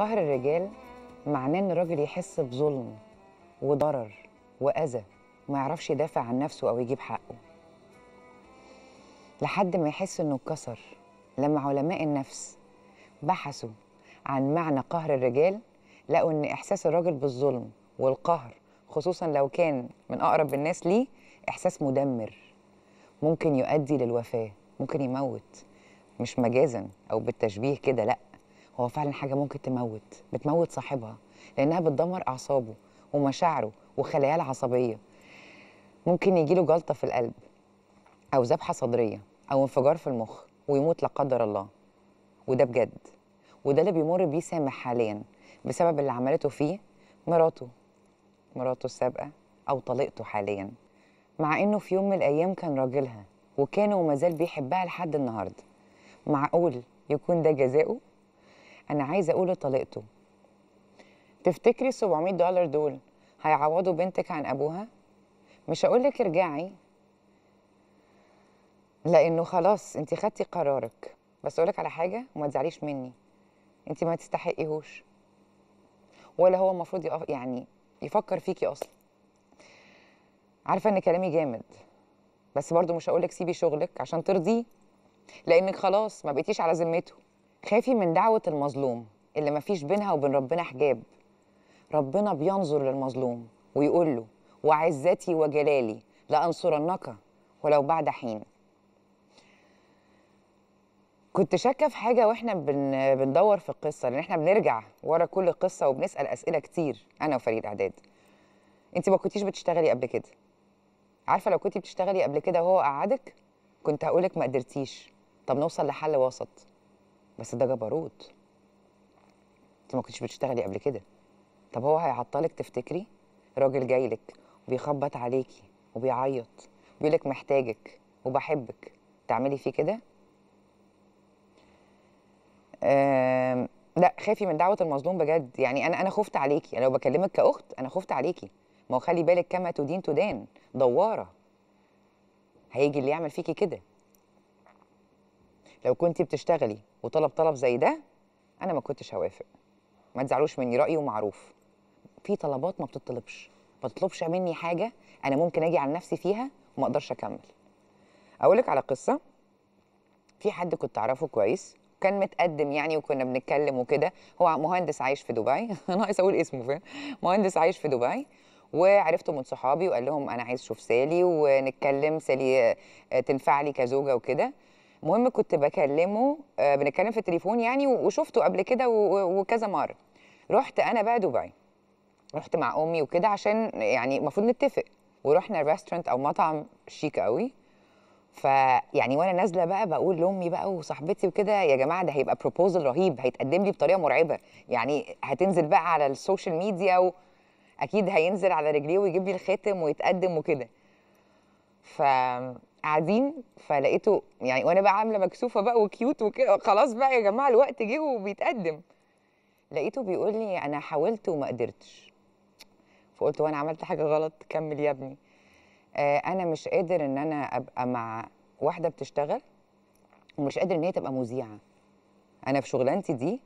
قهر الرجال معناه ان الراجل يحس بظلم وضرر واذى وما يعرفش يدافع عن نفسه او يجيب حقه لحد ما يحس انه اتكسر لما علماء النفس بحثوا عن معنى قهر الرجال لقوا ان احساس الراجل بالظلم والقهر خصوصا لو كان من اقرب الناس ليه احساس مدمر ممكن يؤدي للوفاه ممكن يموت مش مجازا او بالتشبيه كده لا هو فعلا حاجه ممكن تموت بتموت صاحبها لانها بتدمر اعصابه ومشاعره وخلاياه العصبيه ممكن يجيله جلطه في القلب او ذبحه صدريه او انفجار في المخ ويموت لا قدر الله وده بجد وده اللي بيمر بيه سامح حاليا بسبب اللي عملته فيه مراته مراته السابقه او طليقته حاليا مع انه في يوم من الايام كان راجلها وكان ومازال بيحبها لحد النهارده معقول يكون ده جزاؤه أنا عايزة أقول طليقته تفتكري 700 دولار دول هيعوضوا بنتك عن أبوها؟ مش هقولك ارجعي لأنه خلاص أنت خدتي قرارك بس أقولك على حاجة وما تزعليش مني أنت ما تستحقيهوش ولا هو المفروض يقف يعني يفكر فيكي أصلا عارفة إن كلامي جامد بس برضه مش هقولك سيبي شغلك عشان ترضيه لأنك خلاص ما بقيتيش على ذمته خافي من دعوة المظلوم اللي مفيش بينها وبين ربنا حجاب ربنا بينظر للمظلوم ويقول له وعزتي وجلالي لأنصرنك ولو بعد حين كنت شاكه في حاجه واحنا بن... بندور في القصه لان احنا بنرجع ورا كل قصه وبنسال اسئله كتير انا وفريد اعداد انت ما كنتيش بتشتغلي قبل كده عارفه لو كنتي بتشتغلي قبل كده وهو قعدك كنت هقولك ما قدرتيش طب نوصل لحل وسط بس ده جبروت انت ما كنتش بتشتغلي قبل كده طب هو هيعطلك تفتكري راجل جاي لك وبيخبط عليكي وبيعيط وبيقول لك محتاجك وبحبك تعملي فيه كده أه لا خافي من دعوه المظلوم بجد يعني انا انا خفت عليكي انا لو بكلمك كاخت انا خفت عليكي ما هو خلي بالك كما تدين تدان دواره هيجي اللي يعمل فيكي كده لو كنت بتشتغلي وطلب طلب زي ده انا ما كنتش هوافق ما تزعلوش مني رايي ومعروف في طلبات ما بتطلبش ما تطلبش مني حاجه انا ممكن اجي على نفسي فيها وما اقدرش اكمل اقول لك على قصه في حد كنت اعرفه كويس كان متقدم يعني وكنا بنتكلم وكده هو مهندس عايش في دبي انا عايز اقول اسمه فاهم مهندس عايش في دبي وعرفته من صحابي وقال لهم انا عايز اشوف سالي ونتكلم سالي آه، تنفع لي كزوجه وكده المهم كنت بكلمه آه، بنتكلم في التليفون يعني وشفته قبل كده وكذا مره رحت انا بقى دبي رحت مع امي وكده عشان يعني المفروض نتفق ورحنا ريستورانت او مطعم شيك قوي فيعني وانا نازله بقى بقول لامي بقى وصاحبتي وكده يا جماعه ده هيبقى بروبوزل رهيب هيتقدم لي بطريقه مرعبه يعني هتنزل بقى على السوشيال ميديا واكيد اكيد هينزل على رجليه ويجيب لي الخاتم ويتقدم وكده ف قاعدين فلقيته يعني وانا بقى عامله مكسوفه بقى وكيوت وكده خلاص بقى يا جماعه الوقت جه وبيتقدم لقيته بيقول لي انا حاولت وما قدرتش فقلت وانا عملت حاجه غلط كمل يا ابني آه انا مش قادر ان انا ابقى مع واحده بتشتغل ومش قادر ان هي تبقى مذيعه انا في شغلانتي دي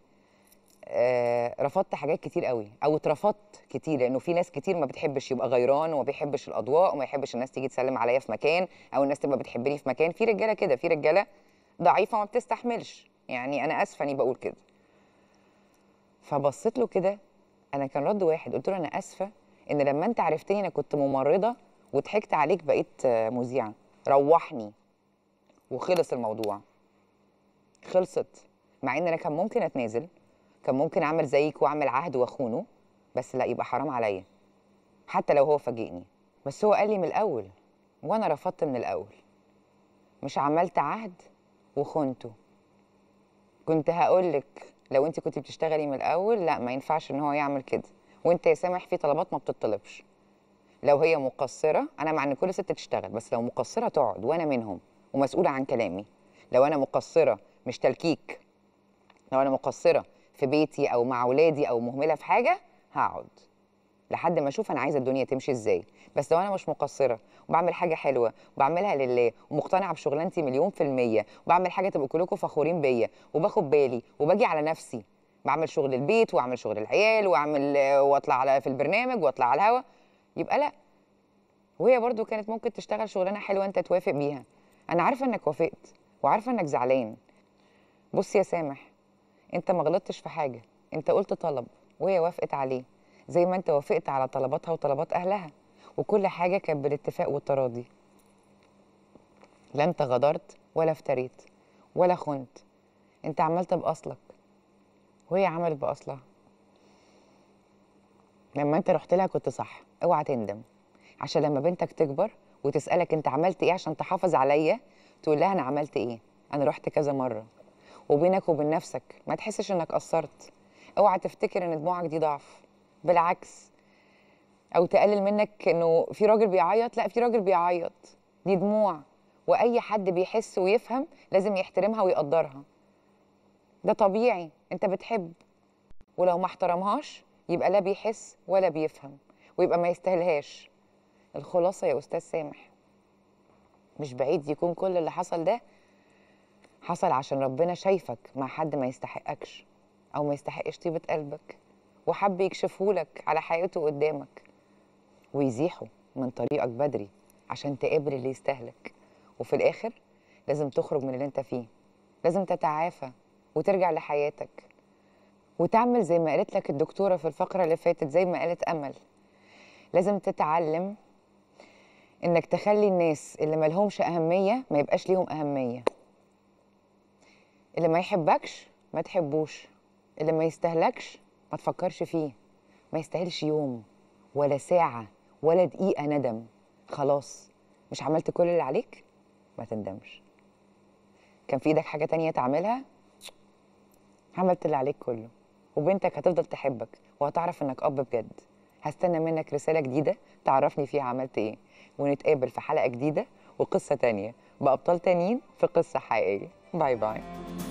آه، رفضت حاجات كتير قوي او اترفضت كتير لانه في ناس كتير ما بتحبش يبقى غيران وما بيحبش الاضواء وما يحبش الناس تيجي تسلم عليا في مكان او الناس تبقى بتحبني في مكان في رجاله كده في رجاله ضعيفه ما بتستحملش يعني انا اسفه اني بقول كده فبصيت له كده انا كان رد واحد قلت له انا اسفه ان لما انت عرفتني انا كنت ممرضه وضحكت عليك بقيت مذيعه روحني وخلص الموضوع خلصت مع ان انا كان ممكن اتنازل كان ممكن اعمل زيك واعمل عهد واخونه بس لا يبقى حرام عليا حتى لو هو فاجئني بس هو قال لي من الاول وانا رفضت من الاول مش عملت عهد وخنته كنت هقول لك لو انت كنت بتشتغلي من الاول لا ما ينفعش ان هو يعمل كده وانت يا سامح في طلبات ما بتطلبش لو هي مقصره انا مع ان كل ست تشتغل بس لو مقصره تقعد وانا منهم ومسؤوله عن كلامي لو انا مقصره مش تلكيك لو انا مقصره في بيتي او مع اولادي او مهمله في حاجه هقعد لحد ما اشوف انا عايزه الدنيا تمشي ازاي بس لو انا مش مقصره وبعمل حاجه حلوه وبعملها لله ومقتنعه بشغلانتي مليون في الميه وبعمل حاجه تبقوا كلكم فخورين بيا وباخد بالي وباجي على نفسي بعمل شغل البيت واعمل شغل العيال واعمل واطلع على في البرنامج واطلع على الهوا يبقى لا وهي برضو كانت ممكن تشتغل شغلانه حلوه انت توافق بيها انا عارفه انك وافقت وعارفه انك زعلان بص يا سامح انت ما غلطتش في حاجه انت قلت طلب وهي وافقت عليه زي ما انت وافقت على طلباتها وطلبات اهلها وكل حاجه كانت بالاتفاق والتراضي لا انت غدرت ولا افتريت ولا خنت انت عملت باصلك وهي عملت باصلها لما انت رحت لها كنت صح اوعى تندم عشان لما بنتك تكبر وتسالك انت عملت ايه عشان تحافظ عليا تقول لها انا عملت ايه انا رحت كذا مره وبينك وبين نفسك ما تحسش انك قصرت اوعى تفتكر ان دموعك دي ضعف بالعكس او تقلل منك انه في راجل بيعيط لا في راجل بيعيط دي دموع واي حد بيحس ويفهم لازم يحترمها ويقدرها ده طبيعي انت بتحب ولو ما احترمهاش يبقى لا بيحس ولا بيفهم ويبقى ما يستاهلهاش الخلاصه يا استاذ سامح مش بعيد يكون كل اللي حصل ده حصل عشان ربنا شايفك مع حد ما يستحقكش او ما يستحقش طيبه قلبك وحب يكشفهولك على حياته قدامك ويزيحه من طريقك بدري عشان تقابل اللي يستاهلك وفي الاخر لازم تخرج من اللي انت فيه لازم تتعافى وترجع لحياتك وتعمل زي ما قالت لك الدكتوره في الفقره اللي فاتت زي ما قالت امل لازم تتعلم انك تخلي الناس اللي ملهمش اهميه ما يبقاش ليهم اهميه اللي ما يحبكش ما تحبوش اللي ما يستهلكش ما تفكرش فيه ما يستاهلش يوم ولا ساعة ولا دقيقة ندم خلاص مش عملت كل اللي عليك ما تندمش كان في ايدك حاجة تانية تعملها عملت اللي عليك كله وبنتك هتفضل تحبك وهتعرف انك اب بجد هستنى منك رسالة جديدة تعرفني فيها عملت ايه ونتقابل في حلقة جديدة وقصة تانية بأبطال تانيين في قصة حقيقية باي باي